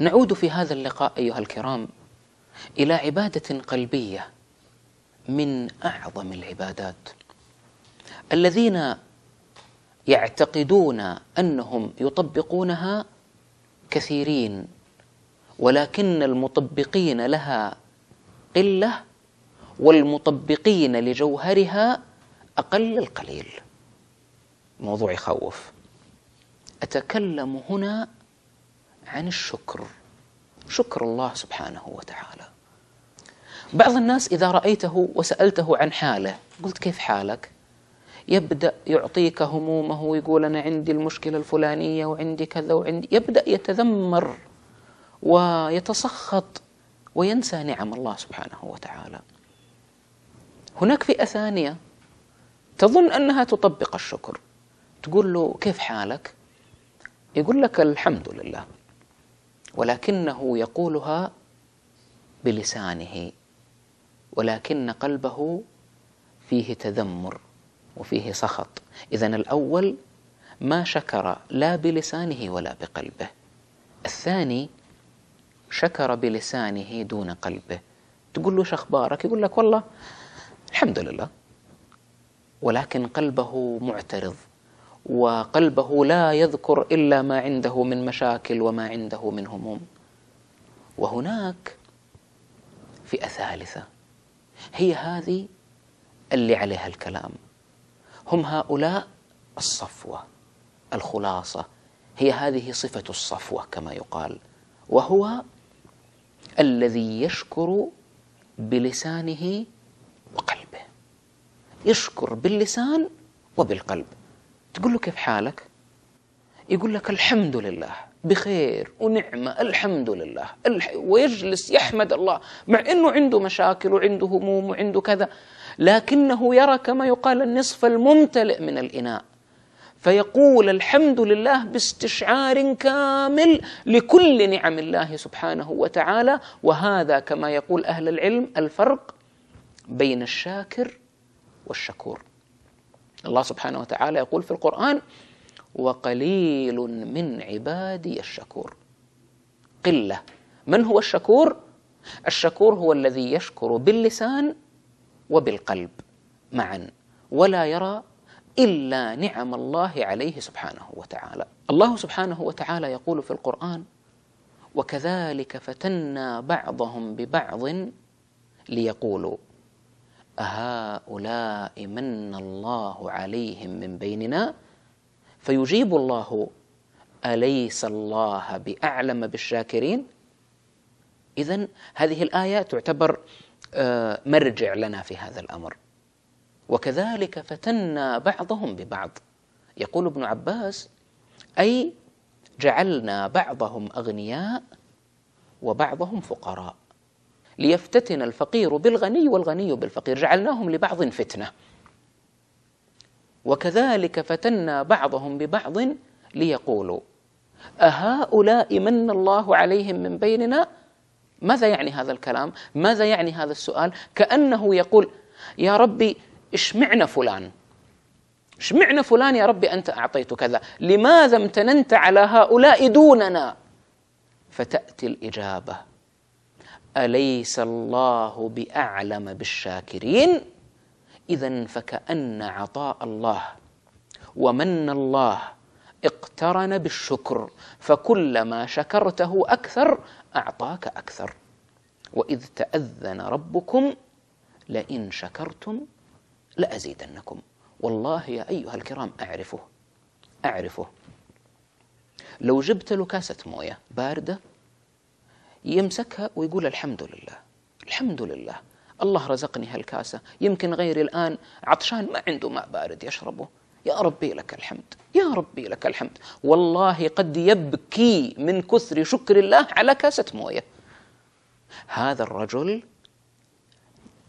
نعود في هذا اللقاء أيها الكرام إلى عبادة قلبية من أعظم العبادات الذين يعتقدون أنهم يطبقونها كثيرين ولكن المطبقين لها قلة والمطبقين لجوهرها أقل القليل موضوع يخوف أتكلم هنا عن الشكر شكر الله سبحانه وتعالى بعض الناس إذا رأيته وسألته عن حاله قلت كيف حالك يبدأ يعطيك همومه ويقول أنا عندي المشكلة الفلانية وعندي كذا وعندي يبدأ يتذمر ويتسخط وينسى نعم الله سبحانه وتعالى هناك فئة ثانية تظن أنها تطبق الشكر تقول له كيف حالك يقول لك الحمد لله ولكنه يقولها بلسانه ولكن قلبه فيه تذمر وفيه سخط اذا الاول ما شكر لا بلسانه ولا بقلبه الثاني شكر بلسانه دون قلبه تقول له اخبارك يقول لك والله الحمد لله ولكن قلبه معترض وقلبه لا يذكر الا ما عنده من مشاكل وما عنده من هموم وهناك فئه ثالثه هي هذه اللي عليها الكلام هم هؤلاء الصفوه الخلاصه هي هذه صفه الصفوه كما يقال وهو الذي يشكر بلسانه وقلبه يشكر باللسان وبالقلب تقول له كيف حالك يقول لك الحمد لله بخير ونعمة الحمد لله ويجلس يحمد الله مع أنه عنده مشاكل وعنده هموم وعنده كذا لكنه يرى كما يقال النصف الممتلئ من الإناء فيقول الحمد لله باستشعار كامل لكل نعم الله سبحانه وتعالى وهذا كما يقول أهل العلم الفرق بين الشاكر والشكور الله سبحانه وتعالى يقول في القرآن وقليل من عبادي الشكور قلة من هو الشكور؟ الشكور هو الذي يشكر باللسان وبالقلب معا ولا يرى إلا نعم الله عليه سبحانه وتعالى الله سبحانه وتعالى يقول في القرآن وكذلك فتنا بعضهم ببعض ليقولوا أهؤلاء من الله عليهم من بيننا فيجيب الله أليس الله بأعلم بالشاكرين إذا هذه الآية تعتبر آه، مرجع لنا في هذا الأمر وكذلك فتنا بعضهم ببعض يقول ابن عباس أي جعلنا بعضهم أغنياء وبعضهم فقراء ليفتتن الفقير بالغني والغني بالفقير جعلناهم لبعض فتنه وكذلك فتنا بعضهم ببعض ليقولوا اهؤلاء من الله عليهم من بيننا ماذا يعني هذا الكلام ماذا يعني هذا السؤال كانه يقول يا ربي اشمعنا فلان اشمعنا فلان يا ربي انت اعطيت كذا لماذا امتننت على هؤلاء دوننا فتاتي الاجابه أليس الله بأعلم بالشاكرين إذا فكأن عطاء الله ومن الله اقترن بالشكر فكلما شكرته أكثر أعطاك أكثر وإذ تأذن ربكم لئن شكرتم لأزيدنكم والله يا أيها الكرام أعرفه أعرفه لو جبت له كاسة موية باردة يمسكها ويقول الحمد لله الحمد لله الله رزقني هالكاسة يمكن غيري الآن عطشان ما عنده ماء بارد يشربه يا ربي لك الحمد يا ربي لك الحمد والله قد يبكي من كثر شكر الله على كاسة موية هذا الرجل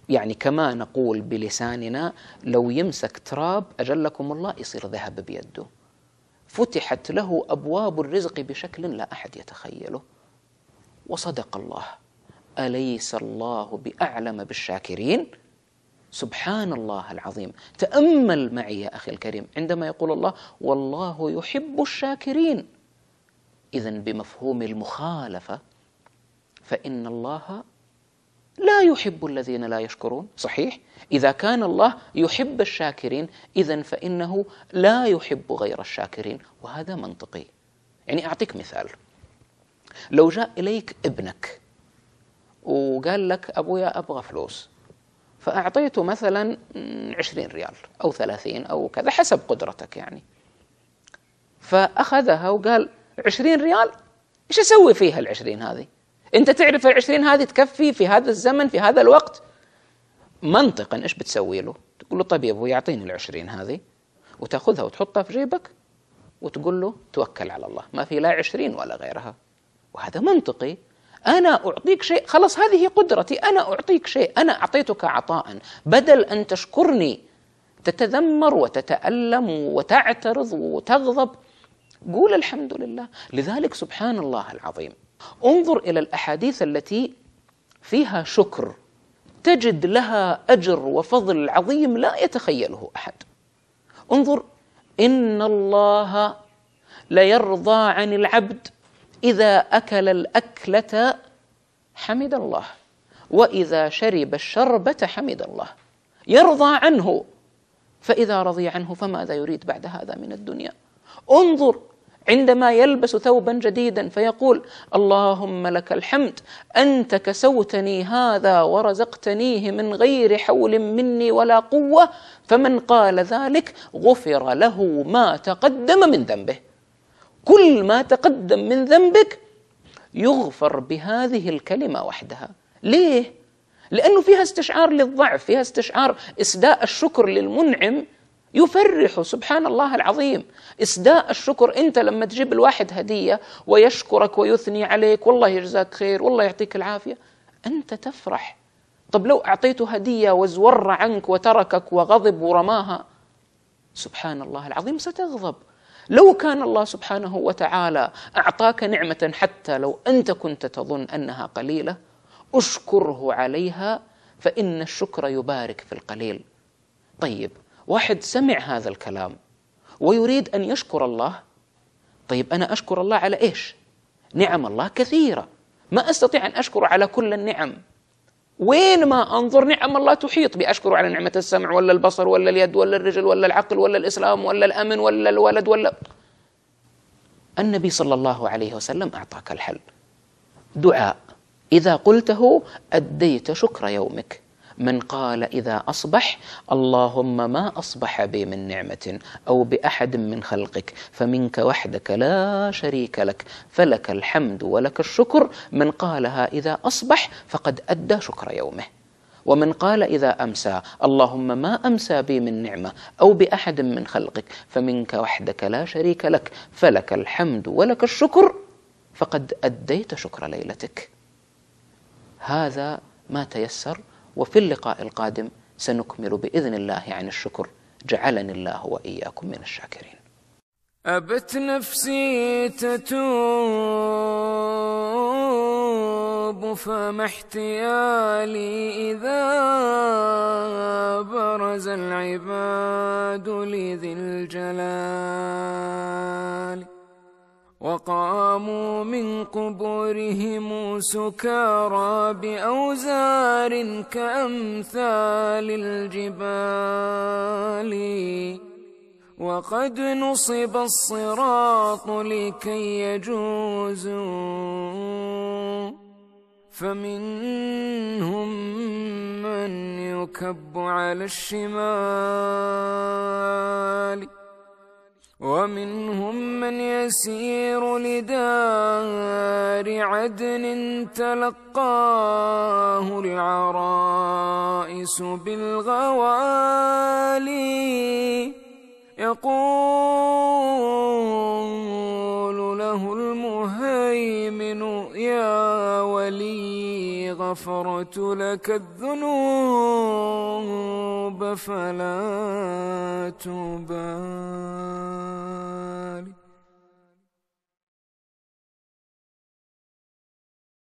يعني كما نقول بلساننا لو يمسك تراب أجلكم الله يصير ذهب بيده فتحت له أبواب الرزق بشكل لا أحد يتخيله وصدق الله أليس الله بأعلم بالشاكرين سبحان الله العظيم تأمل معي يا أخي الكريم عندما يقول الله والله يحب الشاكرين إذا بمفهوم المخالفة فإن الله لا يحب الذين لا يشكرون صحيح إذا كان الله يحب الشاكرين إذا فإنه لا يحب غير الشاكرين وهذا منطقي يعني أعطيك مثال لو جاء إليك ابنك وقال لك أبويا أبغى فلوس فأعطيته مثلا عشرين ريال أو ثلاثين أو كذا حسب قدرتك يعني فأخذها وقال عشرين ريال إيش أسوي فيها العشرين هذه أنت تعرف العشرين هذه تكفي في هذا الزمن في هذا الوقت منطقا إيش بتسوي له تقول له طيب يا أبوي أعطيني العشرين هذه وتأخذها وتحطها في جيبك وتقول له توكل على الله ما في لا عشرين ولا غيرها وهذا منطقي أنا أعطيك شيء خلاص هذه قدرتي أنا أعطيك شيء أنا أعطيتك عطاء بدل أن تشكرني تتذمر وتتألم وتعترض وتغضب قول الحمد لله لذلك سبحان الله العظيم انظر إلى الأحاديث التي فيها شكر تجد لها أجر وفضل عظيم لا يتخيله أحد انظر إن الله ليرضى عن العبد إذا أكل الأكلة حمد الله وإذا شرب الشربة حمد الله يرضى عنه فإذا رضي عنه فماذا يريد بعد هذا من الدنيا انظر عندما يلبس ثوبا جديدا فيقول اللهم لك الحمد انت كسوتني هذا ورزقتنيه من غير حول مني ولا قوه فمن قال ذلك غفر له ما تقدم من ذنبه كل ما تقدم من ذنبك يغفر بهذه الكلمة وحدها ليه؟ لأنه فيها استشعار للضعف فيها استشعار إسداء الشكر للمنعم يفرح سبحان الله العظيم إسداء الشكر أنت لما تجيب الواحد هدية ويشكرك ويثني عليك والله يجزاك خير والله يعطيك العافية أنت تفرح طب لو أعطيته هدية وزور عنك وتركك وغضب ورماها سبحان الله العظيم ستغضب لو كان الله سبحانه وتعالى اعطاك نعمه حتى لو انت كنت تظن انها قليله اشكره عليها فان الشكر يبارك في القليل طيب واحد سمع هذا الكلام ويريد ان يشكر الله طيب انا اشكر الله على ايش نعم الله كثيره ما استطيع ان اشكر على كل النعم وين ما انظر نعم الله تحيط باشكره على نعمه السمع ولا البصر ولا اليد ولا الرجل ولا العقل ولا الاسلام ولا الامن ولا الولد ولا النبي صلى الله عليه وسلم اعطاك الحل دعاء اذا قلته اديت شكر يومك من قال إذا أصبح اللهم ما أصبح بي من نعمة أو بأحد من خلقك فمنك وحدك لا شريك لك فلك الحمد ولك الشكر من قالها إذا أصبح فقد أدى شكر يومه ومن قال إذا أمسى اللهم ما أمسى بي من نعمة أو بأحد من خلقك فمنك وحدك لا شريك لك فلك الحمد ولك الشكر فقد أديت شكر ليلتك هذا ما تيسر وفي اللقاء القادم سنكمل باذن الله عن الشكر جعلني الله واياكم من الشاكرين. ابت نفسي تتوب فما احتيالي اذا برز العباد لذي الجلال وقاموا من قبورهم سكارى بأوزار كأمثال الجبال وقد نصب الصراط لكي يجوزوا فمنهم من يكب على الشمال ومنهم من يسير لدار عدن تلقاه العرائس بالغوالي يقول له المهيمن يا ولي غفرت لك الذنوب القلوب فلا تبالي